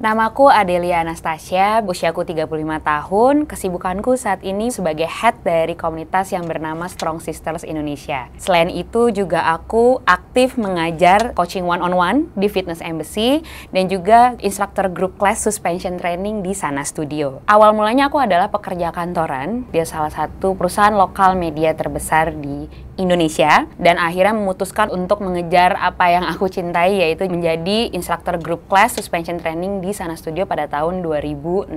Namaku Adelia Anastasia, usiaku 35 tahun. Kesibukanku saat ini sebagai head dari komunitas yang bernama Strong Sisters Indonesia. Selain itu juga aku aktif mengajar coaching one on one di Fitness Embassy dan juga instructor group class suspension training di Sana Studio. Awal mulanya aku adalah pekerja kantoran di salah satu perusahaan lokal media terbesar di Indonesia dan akhirnya memutuskan untuk mengejar apa yang aku cintai yaitu menjadi instructor group class suspension training di di Sana Studio pada tahun 2016.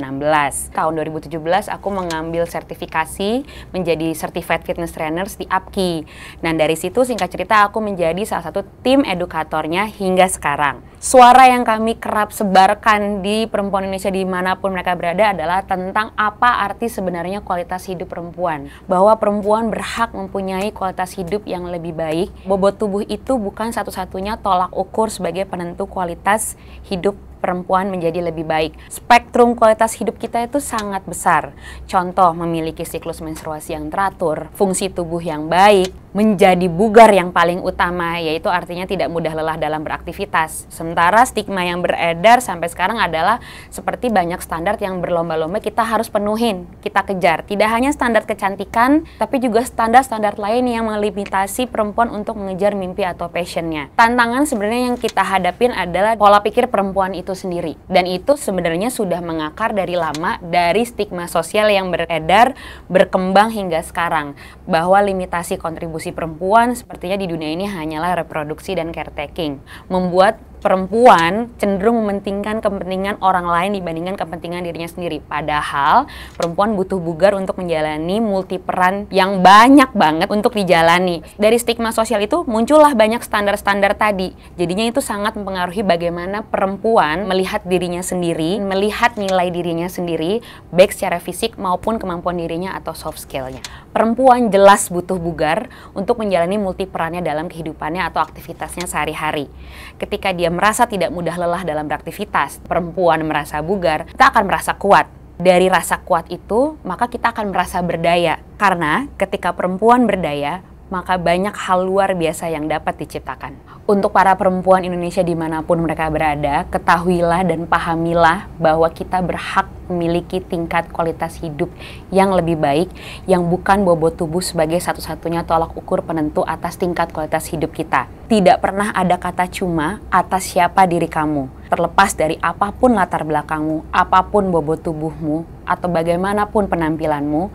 Tahun 2017 aku mengambil sertifikasi menjadi Certified Fitness Trainers di APKI. Dan dari situ singkat cerita aku menjadi salah satu tim edukatornya hingga sekarang. Suara yang kami kerap sebarkan di perempuan Indonesia dimanapun mereka berada adalah tentang apa arti sebenarnya kualitas hidup perempuan. Bahwa perempuan berhak mempunyai kualitas hidup yang lebih baik. Bobot tubuh itu bukan satu-satunya tolak ukur sebagai penentu kualitas hidup perempuan menjadi lebih baik. Spektrum kualitas hidup kita itu sangat besar. Contoh memiliki siklus menstruasi yang teratur, fungsi tubuh yang baik, menjadi bugar yang paling utama, yaitu artinya tidak mudah lelah dalam beraktivitas. Sementara stigma yang beredar sampai sekarang adalah seperti banyak standar yang berlomba-lomba kita harus penuhin, kita kejar. Tidak hanya standar kecantikan, tapi juga standar-standar lain yang melimitasi perempuan untuk mengejar mimpi atau passionnya. Tantangan sebenarnya yang kita hadapin adalah pola pikir perempuan itu sendiri. Dan itu sebenarnya sudah mengakar dari lama, dari stigma sosial yang beredar, berkembang hingga sekarang. Bahwa limitasi kontribusi perempuan sepertinya di dunia ini hanyalah reproduksi dan caretaking, membuat perempuan cenderung mementingkan kepentingan orang lain dibandingkan kepentingan dirinya sendiri. Padahal perempuan butuh bugar untuk menjalani multi peran yang banyak banget untuk dijalani. Dari stigma sosial itu muncullah banyak standar-standar tadi. Jadinya itu sangat mempengaruhi bagaimana perempuan melihat dirinya sendiri, melihat nilai dirinya sendiri, baik secara fisik maupun kemampuan dirinya atau soft skillnya. Perempuan jelas butuh bugar untuk menjalani multi perannya dalam kehidupannya atau aktivitasnya sehari-hari. Ketika dia merasa tidak mudah lelah dalam beraktivitas, perempuan merasa bugar, kita akan merasa kuat. Dari rasa kuat itu, maka kita akan merasa berdaya. Karena ketika perempuan berdaya, maka banyak hal luar biasa yang dapat diciptakan. Untuk para perempuan Indonesia dimanapun mereka berada, ketahuilah dan pahamilah bahwa kita berhak memiliki tingkat kualitas hidup yang lebih baik, yang bukan bobot tubuh sebagai satu-satunya tolak ukur penentu atas tingkat kualitas hidup kita. Tidak pernah ada kata cuma atas siapa diri kamu, terlepas dari apapun latar belakangmu, apapun bobot tubuhmu, atau bagaimanapun penampilanmu,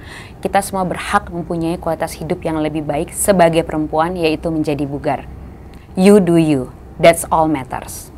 kita semua berhak mempunyai kualitas hidup yang lebih baik sebagai perempuan, yaitu menjadi bugar. You do you, that's all matters.